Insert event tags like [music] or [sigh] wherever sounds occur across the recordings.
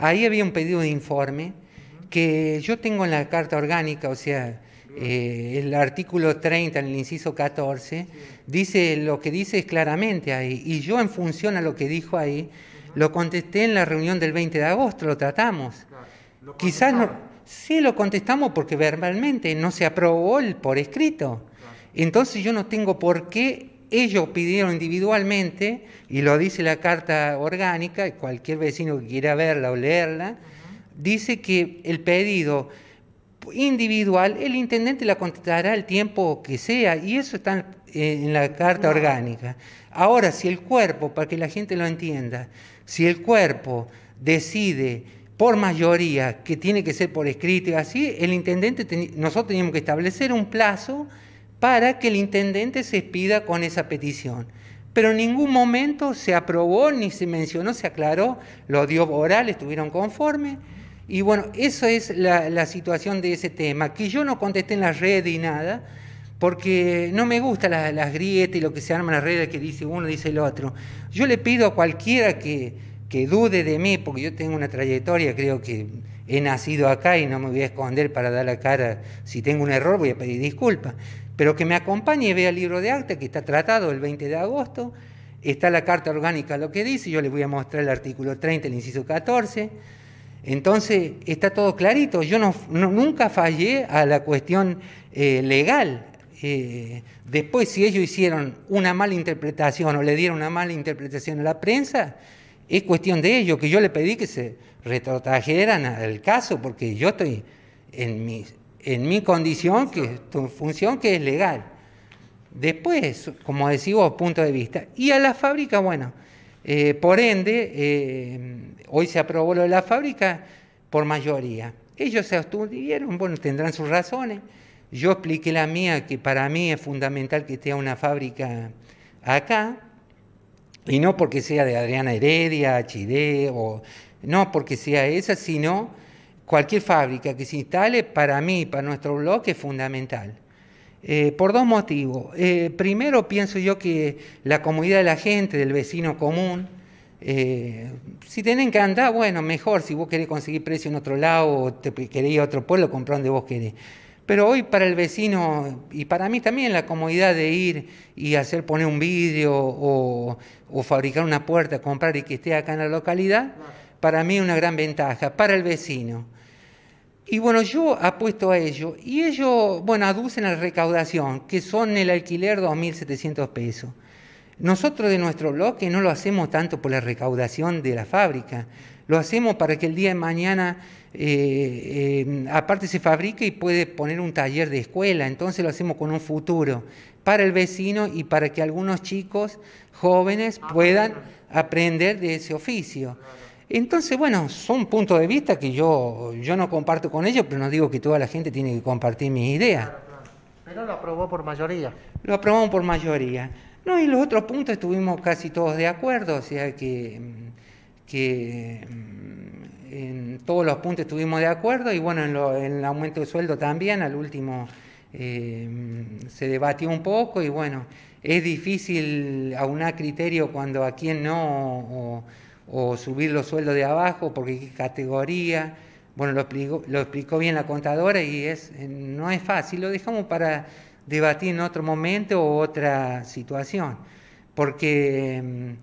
Ahí había un pedido de informe que yo tengo en la carta orgánica, o sea, eh, el artículo 30, en el inciso 14, dice lo que dice es claramente ahí. Y yo en función a lo que dijo ahí, lo contesté en la reunión del 20 de agosto, lo tratamos. Quizás no, sí lo contestamos porque verbalmente no se aprobó el por escrito. Entonces yo no tengo por qué ellos pidieron individualmente, y lo dice la carta orgánica, cualquier vecino que quiera verla o leerla, dice que el pedido individual, el intendente la contestará el tiempo que sea, y eso está en la carta orgánica. Ahora, si el cuerpo, para que la gente lo entienda, si el cuerpo decide por mayoría que tiene que ser por escrito y así, el intendente, nosotros teníamos que establecer un plazo para que el intendente se pida con esa petición. Pero en ningún momento se aprobó, ni se mencionó, se aclaró, lo dio oral, estuvieron conformes. Y bueno, eso es la, situación de ese tema, que yo no contesté en las redes y nada, porque no me gustan las, grietas y lo que se arma en las redes, que dice uno, dice el otro. Yo le pido a cualquiera que, que dude de mí, porque yo tengo una trayectoria, creo que he nacido acá y no me voy a esconder para dar la cara. Si tengo un error, voy a pedir disculpas pero que me acompañe y vea el libro de acta que está tratado el 20 de agosto. Está la carta orgánica lo que dice, yo le voy a mostrar el artículo 30, el inciso 14. Entonces está todo clarito. Yo nunca fallé a la cuestión eh, legal. Eh, después, si ellos hicieron una mala interpretación o le dieron una mala interpretación a la prensa, es cuestión de ellos, que yo le pedí que se retrotrajeran al caso, porque yo estoy en mis en mi condición, que tu función que es legal. Después, como decís punto de vista. Y a la fábrica, bueno, eh, por ende, eh, hoy se aprobó lo de la fábrica por mayoría. Ellos se abstuvieron, bueno, tendrán sus razones. Yo expliqué la mía, que para mí es fundamental que esté una fábrica acá, y no porque sea de Adriana Heredia, Chile, o no porque sea esa, sino cualquier fábrica que se instale, para mí, para nuestro bloque, es fundamental. Eh, por dos motivos. Eh, primero, pienso yo que la comodidad de la gente, del vecino común, eh, si tienen que andar, bueno, mejor. Si vos querés conseguir precio en otro lado o te querés ir a otro pueblo, comprar donde vos querés. Pero hoy para el vecino y para mí también la comodidad de ir y hacer poner un vídeo o, o fabricar una puerta, comprar y que esté acá en la localidad, para mí es una gran ventaja. Para el vecino y bueno, yo apuesto a ello. Y ellos, bueno, aducen la recaudación, que son el alquiler 2.700 pesos. Nosotros de nuestro bloque no lo hacemos tanto por la recaudación de la fábrica, lo hacemos para que el día de mañana, eh, eh, aparte se fabrique y puede poner un taller de escuela, entonces lo hacemos con un futuro para el vecino y para que algunos chicos jóvenes puedan aprender de ese oficio. Entonces, bueno, son puntos de vista que yo, yo no comparto con ellos, pero no digo que toda la gente tiene que compartir mis ideas. Pero lo aprobó por mayoría. Lo aprobamos por mayoría. No, y los otros puntos estuvimos casi todos de acuerdo, o sea que, mm, en todos los puntos estuvimos de acuerdo y bueno, en, el aumento de sueldo también, al último eh, mm, se debatió un poco y bueno, es difícil aunar criterio cuando a quién no o subir los sueldos de abajo, porque qué categoría. Bueno, lo explicó, lo explicó bien la contadora y es, no es fácil, lo dejamos para debatir en otro momento o otra situación, porque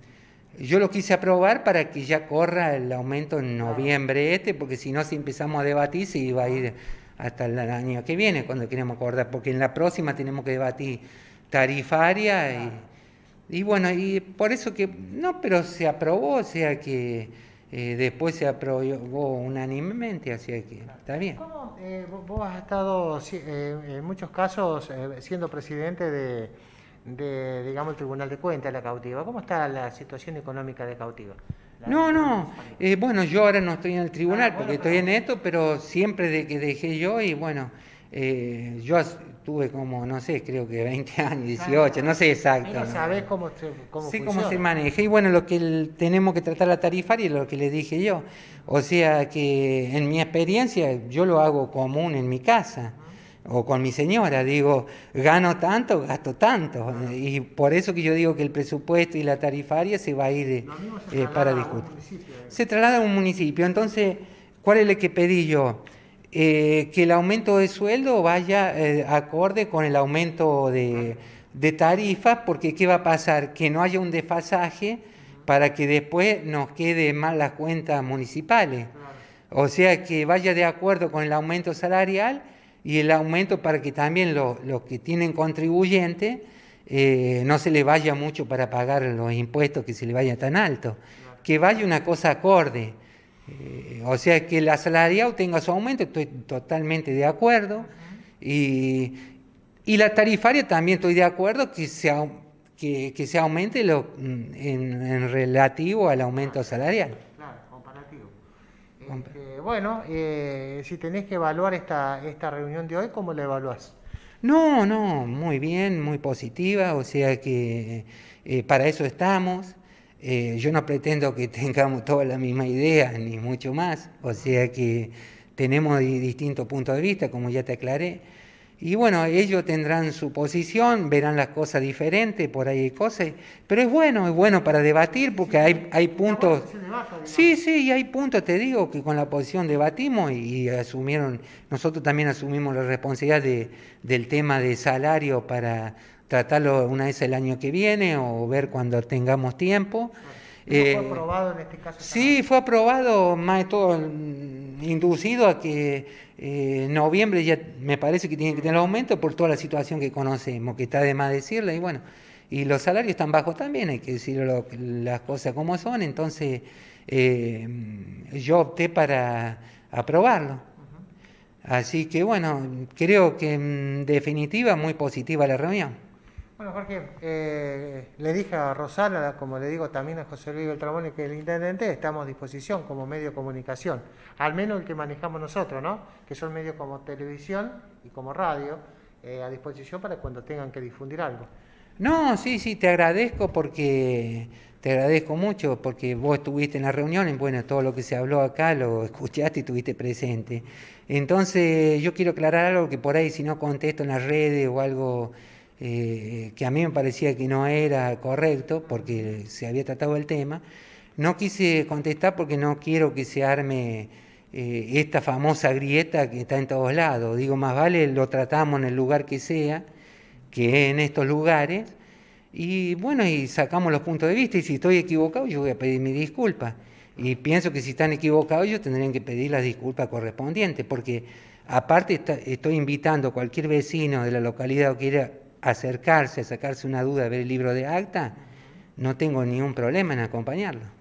mm, yo lo quise aprobar para que ya corra el aumento en noviembre este, porque si no, si empezamos a debatir, se iba a ir hasta el año que viene, cuando queremos acordar, porque en la próxima tenemos que debatir tarifaria y y bueno, y por eso que, no, pero se aprobó, o sea que eh, después se aprobó unánimemente, así que está bien. ¿Cómo eh, vos has estado eh, en muchos casos siendo presidente de, digamos, el Tribunal de Cuentas de la Cautiva? ¿Cómo está la situación económica de Cautiva? no, no, bueno, yo ahora no estoy en el tribunal ah, porque estoy en esto, pero siempre de que dejé yo y bueno, eh, yo tuve como, no sé, creo que 20 [laughs] años, 18, ah. no sé exacto. No, cómo, se, cómo cómo se maneja. Y bueno, lo que tenemos que tratar la tarifaria es lo que le dije yo. O sea que en mi experiencia yo lo hago común en mi casa o con mi señora, digo, gano tanto, gasto tanto. Y por eso que yo digo que el presupuesto y la tarifaria se va a ir eh, para discutir. Eh. Se traslada a un municipio. Entonces, ¿cuál es el que pedí yo? Eh, que el aumento de sueldo vaya eh, acorde con el aumento de, tarifas, porque ¿qué va a pasar? Que no haya un desfasaje para que después nos quede mal las cuentas municipales. O sea, que vaya de acuerdo con el aumento salarial y el aumento para que también los que tienen contribuyentes eh, no se le vaya mucho para pagar los impuestos que se le vaya tan alto. Que vaya una cosa acorde. Eh, o sea, que la asalariado tenga su aumento, estoy totalmente de acuerdo. y, la tarifaria también estoy de acuerdo que se, que, se aumente lo, mm, en, relativo al aumento salarial. Claro, comparativo. Este, bueno, eh, si tenés que evaluar esta, esta reunión de hoy, ¿cómo la evaluás? No, no, muy bien, muy positiva, o sea que eh, para eso estamos. Eh, yo no pretendo que [laughs] tengamos toda la misma idea, ni mucho más, o sea que tenemos distintos puntos de vista, como ya te aclaré. Y bueno, ellos tendrán su posición, verán las cosas diferentes, por ahí hay cosas, pero es bueno, es bueno para debatir porque hay, hay puntos... Sí, sí, y hay puntos, te digo, que con la posición debatimos y, asumieron, nosotros también asumimos la responsabilidad del tema de salario para tratarlo una vez el año que viene o ver cuando tengamos tiempo. Ah, fue eh, aprobado en este caso? Sí, fue aprobado, más de todo mm, inducido a que eh, noviembre ya me parece que tiene que tener aumento por toda la situación que conocemos, que está de más decirle. y bueno, y los salarios están bajos también, hay que decir las cosas como son, entonces eh, yo opté para aprobarlo. Así que bueno, creo que en mm, definitiva muy positiva la reunión. Bueno, Jorge, eh, le dije a Rosana, como le digo también a José Luis y que el intendente estamos a disposición como medio de comunicación, al menos el que manejamos nosotros, ¿no? Que son medios como televisión y como radio, eh, a disposición para cuando tengan que difundir algo. No, sí, sí, te agradezco porque te agradezco mucho porque vos estuviste en la reunión, y bueno, todo lo que se habló acá lo escuchaste y estuviste presente. Entonces, yo quiero aclarar algo que por ahí si no contesto en las redes o algo eh, que a mí me parecía que no era correcto porque se había tratado el tema. No quise contestar porque no quiero que se arme eh, esta famosa grieta que está en todos lados. Digo, más vale lo tratamos en el lugar que sea, que en estos lugares, y bueno, y sacamos los puntos de vista, y si estoy equivocado, yo voy a pedir mi disculpa. Y pienso que si están equivocados, ellos tendrían que pedir la disculpa correspondiente porque aparte estoy invitando a cualquier vecino de la localidad o quiera acercarse, sacarse una duda, ver el libro de acta, no tengo ningún problema en acompañarlo.